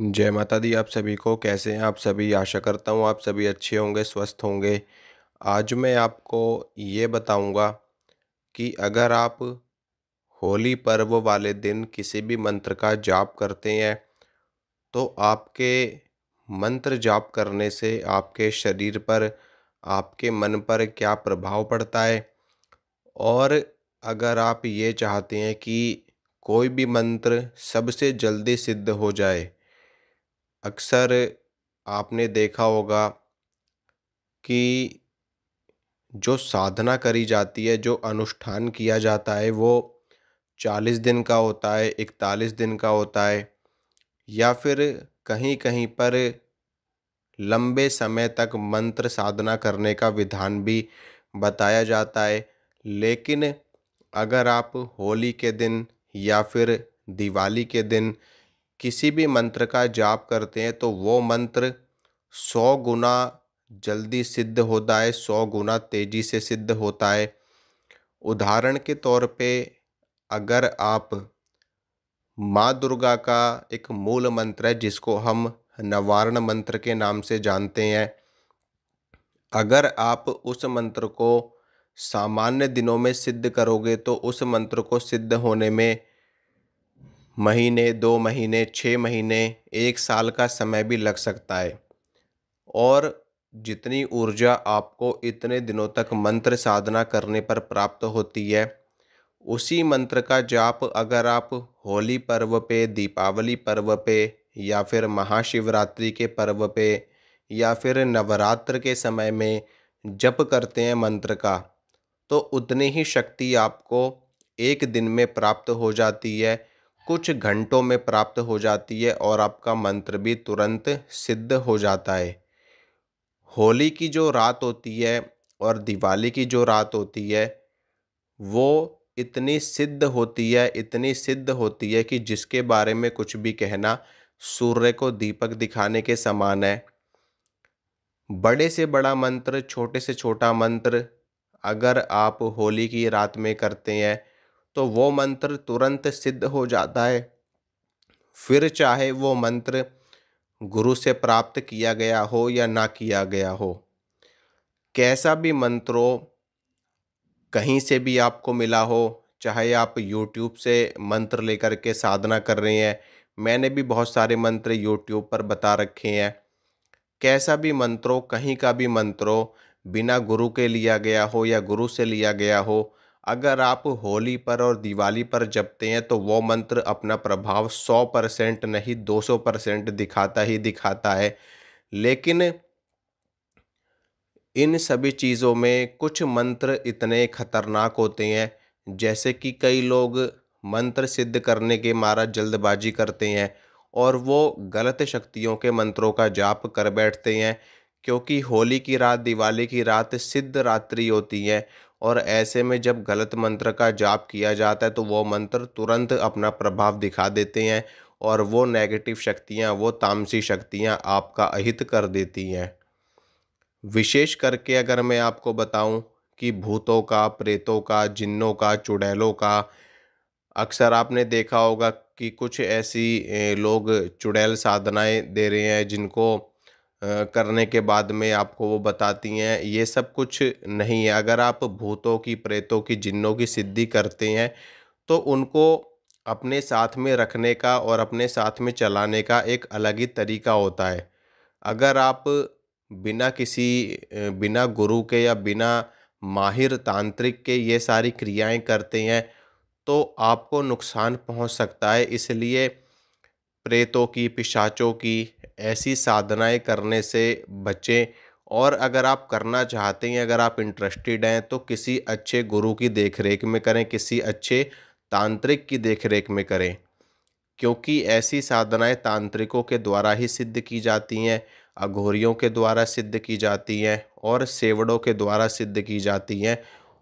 जय माता दी आप सभी को कैसे हैं आप सभी आशा करता हूँ आप सभी अच्छे होंगे स्वस्थ होंगे आज मैं आपको ये बताऊँगा कि अगर आप होली पर्व वाले दिन किसी भी मंत्र का जाप करते हैं तो आपके मंत्र जाप करने से आपके शरीर पर आपके मन पर क्या प्रभाव पड़ता है और अगर आप ये चाहते हैं कि कोई भी मंत्र सबसे जल्दी सिद्ध हो जाए अक्सर आपने देखा होगा कि जो साधना करी जाती है जो अनुष्ठान किया जाता है वो चालीस दिन का होता है इकतालीस दिन का होता है या फिर कहीं कहीं पर लंबे समय तक मंत्र साधना करने का विधान भी बताया जाता है लेकिन अगर आप होली के दिन या फिर दिवाली के दिन किसी भी मंत्र का जाप करते हैं तो वो मंत्र सौ गुना जल्दी सिद्ध होता है सौ गुना तेज़ी से सिद्ध होता है उदाहरण के तौर पे अगर आप माँ दुर्गा का एक मूल मंत्र है जिसको हम नवारण मंत्र के नाम से जानते हैं अगर आप उस मंत्र को सामान्य दिनों में सिद्ध करोगे तो उस मंत्र को सिद्ध होने में महीने दो महीने छः महीने एक साल का समय भी लग सकता है और जितनी ऊर्जा आपको इतने दिनों तक मंत्र साधना करने पर प्राप्त होती है उसी मंत्र का जाप अगर आप होली पर्व पे दीपावली पर्व पे या फिर महाशिवरात्रि के पर्व पे या फिर नवरात्र के समय में जप करते हैं मंत्र का तो उतनी ही शक्ति आपको एक दिन में प्राप्त हो जाती है कुछ घंटों में प्राप्त हो जाती है और आपका मंत्र भी तुरंत सिद्ध हो जाता है होली की जो रात होती है और दिवाली की जो रात होती है वो इतनी सिद्ध होती है इतनी सिद्ध होती है कि जिसके बारे में कुछ भी कहना सूर्य को दीपक दिखाने के समान है बड़े से बड़ा मंत्र छोटे से छोटा मंत्र अगर आप होली की रात में करते हैं तो वो मंत्र तुरंत सिद्ध हो जाता है फिर चाहे वो मंत्र गुरु से प्राप्त किया गया हो या ना किया गया हो कैसा भी मंत्रो कहीं से भी आपको मिला हो चाहे आप यूट्यूब से मंत्र लेकर के साधना कर रहे हैं मैंने भी बहुत सारे मंत्र यूट्यूब पर बता रखे हैं कैसा भी मंत्रो कहीं का भी मंत्रो बिना गुरु के लिया गया हो या गुरु से लिया गया हो अगर आप होली पर और दिवाली पर जपते हैं तो वो मंत्र अपना प्रभाव सौ परसेंट नहीं दो सौ परसेंट दिखाता ही दिखाता है लेकिन इन सभी चीज़ों में कुछ मंत्र इतने खतरनाक होते हैं जैसे कि कई लोग मंत्र सिद्ध करने के मारा जल्दबाजी करते हैं और वो गलत शक्तियों के मंत्रों का जाप कर बैठते हैं क्योंकि होली की रात दिवाली की रात सिद्ध रात्रि होती है और ऐसे में जब गलत मंत्र का जाप किया जाता है तो वो मंत्र तुरंत अपना प्रभाव दिखा देते हैं और वो नेगेटिव शक्तियाँ वो तामसी शक्तियाँ आपका अहित कर देती हैं विशेष करके अगर मैं आपको बताऊं कि भूतों का प्रेतों का जिन्नों का चुड़ैलों का अक्सर आपने देखा होगा कि कुछ ऐसी लोग चुड़ैल साधनाएं दे रहे हैं जिनको करने के बाद में आपको वो बताती हैं ये सब कुछ नहीं है अगर आप भूतों की प्रेतों की जिन्नों की सिद्धि करते हैं तो उनको अपने साथ में रखने का और अपने साथ में चलाने का एक अलग ही तरीका होता है अगर आप बिना किसी बिना गुरु के या बिना माहिर तांत्रिक के ये सारी क्रियाएं करते हैं तो आपको नुकसान पहुंच सकता है इसलिए प्रेतों की पिशाचों की ऐसी साधनाएं करने से बचें और अगर आप करना चाहते हैं अगर आप इंटरेस्टेड हैं तो किसी अच्छे गुरु की देखरेख में करें किसी अच्छे तांत्रिक की देखरेख में करें क्योंकि ऐसी साधनाएं तांत्रिकों के द्वारा ही सिद्ध की जाती हैं अघोरियों के द्वारा सिद्ध की जाती हैं और सेवड़ों के द्वारा सिद्ध की जाती हैं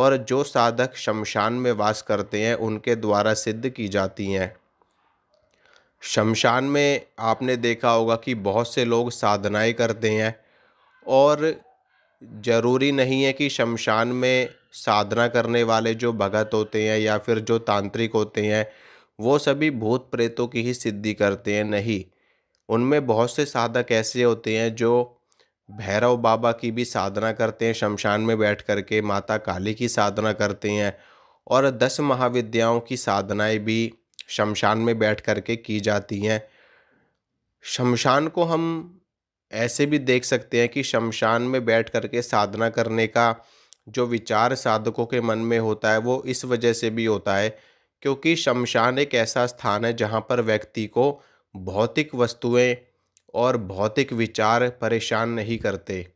और जो साधक शमशान में वास करते हैं उनके द्वारा सिद्ध की जाती हैं शमशान में आपने देखा होगा कि बहुत से लोग साधनाएं करते हैं और ज़रूरी नहीं है कि शमशान में साधना करने वाले जो भगत होते हैं या फिर जो तांत्रिक होते हैं वो सभी भूत प्रेतों की ही सिद्धि करते हैं नहीं उनमें बहुत से साधक ऐसे होते हैं जो भैरव बाबा की भी साधना करते हैं शमशान में बैठ कर के माता काली की साधना करते हैं और दस महाविद्याओं की साधनाएं भी शमशान में बैठ कर के की जाती हैं शमशान को हम ऐसे भी देख सकते हैं कि शमशान में बैठ कर के साधना करने का जो विचार साधकों के मन में होता है वो इस वजह से भी होता है क्योंकि शमशान एक ऐसा स्थान है जहाँ पर व्यक्ति को भौतिक वस्तुएं और भौतिक विचार परेशान नहीं करते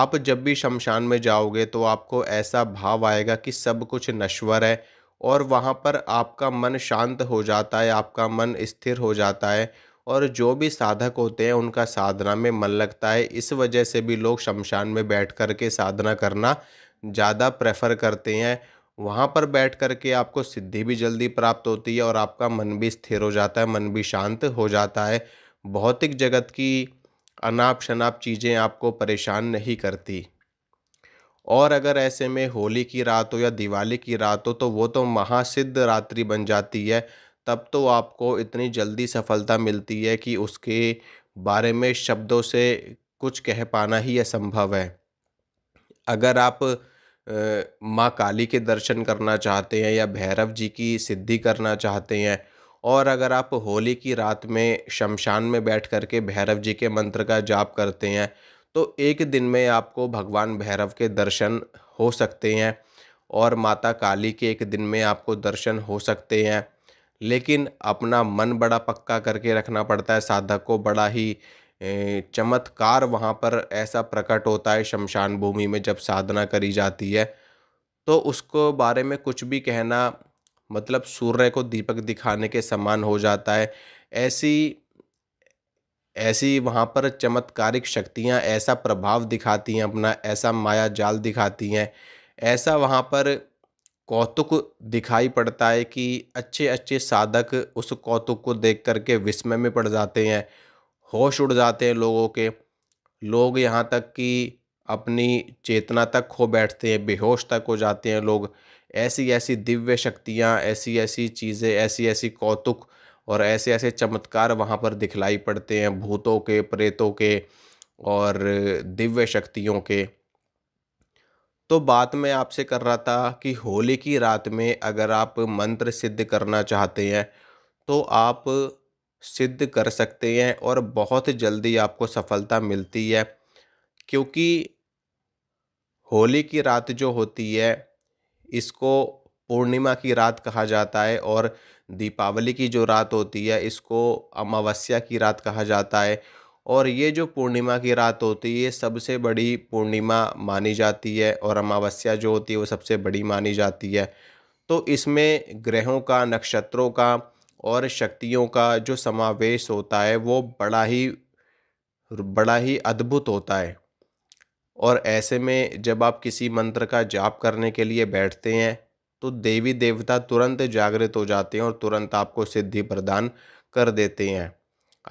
आप जब भी शमशान में जाओगे तो आपको ऐसा भाव आएगा कि सब कुछ नश्वर है और वहाँ पर आपका मन शांत हो जाता है आपका मन स्थिर हो जाता है और जो भी साधक होते हैं उनका साधना में मन लगता है इस वजह से भी लोग शमशान में बैठ कर के साधना करना ज़्यादा प्रेफर करते हैं वहाँ पर बैठ कर के आपको सिद्धि भी जल्दी प्राप्त होती है और आपका मन भी स्थिर हो जाता है मन भी शांत हो जाता है भौतिक जगत की अनाप शनाप चीज़ें आपको परेशान नहीं करती और अगर ऐसे में होली की रात हो या दिवाली की रात हो तो वो तो महासिद्ध रात्रि बन जाती है तब तो आपको इतनी जल्दी सफलता मिलती है कि उसके बारे में शब्दों से कुछ कह पाना ही असंभव है अगर आप माँ काली के दर्शन करना चाहते हैं या भैरव जी की सिद्धि करना चाहते हैं और अगर आप होली की रात में शमशान में बैठ करके भैरव जी के मंत्र का जाप करते हैं तो एक दिन में आपको भगवान भैरव के दर्शन हो सकते हैं और माता काली के एक दिन में आपको दर्शन हो सकते हैं लेकिन अपना मन बड़ा पक्का करके रखना पड़ता है साधक को बड़ा ही चमत्कार वहाँ पर ऐसा प्रकट होता है शमशान भूमि में जब साधना करी जाती है तो उसको बारे में कुछ भी कहना मतलब सूर्य को दीपक दिखाने के समान हो जाता है ऐसी ऐसी वहाँ पर चमत्कारिक शक्तियाँ ऐसा प्रभाव दिखाती हैं अपना ऐसा माया जाल दिखाती हैं ऐसा वहाँ पर कौतुक दिखाई पड़ता है कि अच्छे अच्छे साधक उस कौतुक को देख करके विस्मय में पड़ जाते हैं होश उड़ जाते हैं लोगों के लोग यहाँ तक कि अपनी चेतना तक खो बैठते हैं बेहोश तक हो जाते हैं लोग ऐसी ऐसी दिव्य शक्तियाँ ऐसी ऐसी चीज़ें ऐसी ऐसी कौतुक और ऐसे ऐसे चमत्कार वहाँ पर दिखलाई पड़ते हैं भूतों के प्रेतों के और दिव्य शक्तियों के तो बात मैं आपसे कर रहा था कि होली की रात में अगर आप मंत्र सिद्ध करना चाहते हैं तो आप सिद्ध कर सकते हैं और बहुत जल्दी आपको सफलता मिलती है क्योंकि होली की रात जो होती है इसको पूर्णिमा की रात कहा जाता है और दीपावली की जो रात होती है इसको अमावस्या की रात कहा जाता है और ये जो पूर्णिमा की रात होती है ये सबसे बड़ी पूर्णिमा मानी जाती है और अमावस्या जो होती है वो सबसे बड़ी मानी जाती है तो इसमें ग्रहों का नक्षत्रों का और शक्तियों का जो समावेश होता है वो बड़ा ही बड़ा ही अद्भुत होता है और ऐसे में जब आप किसी मंत्र का जाप करने के लिए बैठते हैं तो देवी देवता तुरंत जागृत हो जाते हैं और तुरंत आपको सिद्धि प्रदान कर देते हैं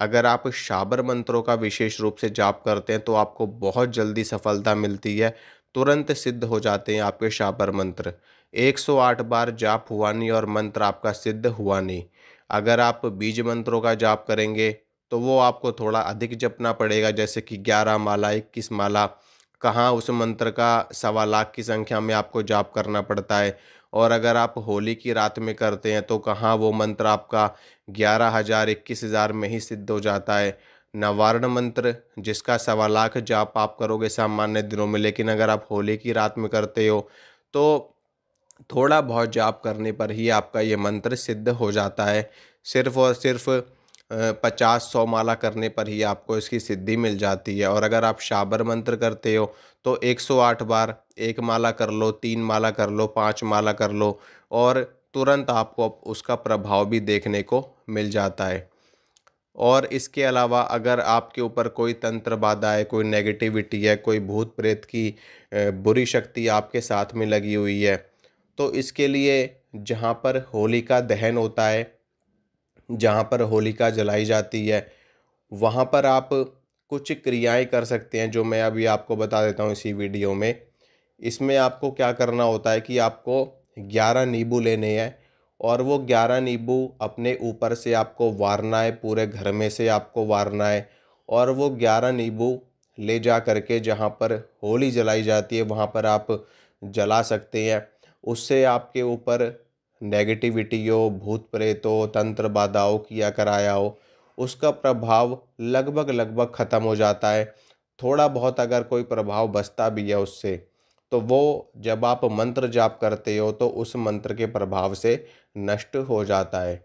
अगर आप शाबर मंत्रों का विशेष रूप से जाप करते हैं तो आपको बहुत जल्दी सफलता मिलती है तुरंत सिद्ध हो जाते हैं आपके शाबर मंत्र 108 बार जाप हुआ नहीं और मंत्र आपका सिद्ध हुआ नहीं अगर आप बीज मंत्रों का जाप करेंगे तो वो आपको थोड़ा अधिक जपना पड़ेगा जैसे कि ग्यारह माला इक्कीस माला कहाँ उस मंत्र का सवा लाख की संख्या में आपको जाप करना पड़ता है और अगर आप होली की रात में करते हैं तो कहाँ वो मंत्र आपका ग्यारह हज़ार इक्कीस हज़ार में ही सिद्ध हो जाता है नवारण मंत्र जिसका सवा लाख जाप आप करोगे सामान्य दिनों में लेकिन अगर आप होली की रात में करते हो तो थोड़ा बहुत जाप करने पर ही आपका ये मंत्र सिद्ध हो जाता है सिर्फ और सिर्फ़ पचास सौ माला करने पर ही आपको इसकी सिद्धि मिल जाती है और अगर आप शाबर मंत्र करते हो तो एक सौ आठ बार एक माला कर लो तीन माला कर लो पाँच माला कर लो और तुरंत आपको उसका प्रभाव भी देखने को मिल जाता है और इसके अलावा अगर आपके ऊपर कोई तंत्र बाधा है कोई नेगेटिविटी है कोई भूत प्रेत की बुरी शक्ति आपके साथ में लगी हुई है तो इसके लिए जहाँ पर होलिका दहन होता है जहाँ पर होलिका जलाई जाती है वहाँ पर आप कुछ क्रियाएं कर सकते हैं जो मैं अभी आपको बता देता हूँ इसी वीडियो में इसमें आपको क्या करना होता है कि आपको ग्यारह नींबू लेने हैं और वो ग्यारह नींबू अपने ऊपर से आपको वारना है पूरे घर में से आपको वारना है और वो ग्यारह नींबू ले जा करके जहाँ पर होली जलाई जाती है वहाँ पर आप जला सकते हैं उससे आपके ऊपर नेगेटिविटी हो भूत प्रेत हो तंत्र बाधाओं किया कराया हो उसका प्रभाव लगभग लगभग ख़त्म हो जाता है थोड़ा बहुत अगर कोई प्रभाव बचता भी है उससे तो वो जब आप मंत्र जाप करते हो तो उस मंत्र के प्रभाव से नष्ट हो जाता है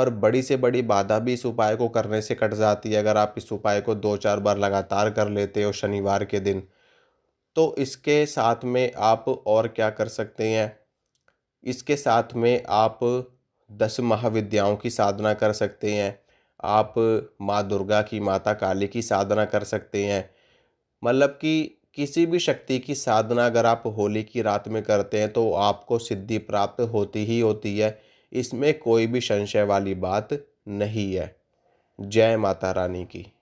और बड़ी से बड़ी बाधा भी इस उपाय को करने से कट जाती है अगर आप इस उपाय को दो चार बार लगातार कर लेते हो शनिवार के दिन तो इसके साथ में आप और क्या कर सकते हैं इसके साथ में आप दस महाविद्याओं की साधना कर सकते हैं आप माँ दुर्गा की माता काली की साधना कर सकते हैं मतलब कि किसी भी शक्ति की साधना अगर आप होली की रात में करते हैं तो आपको सिद्धि प्राप्त होती ही होती है इसमें कोई भी संशय वाली बात नहीं है जय माता रानी की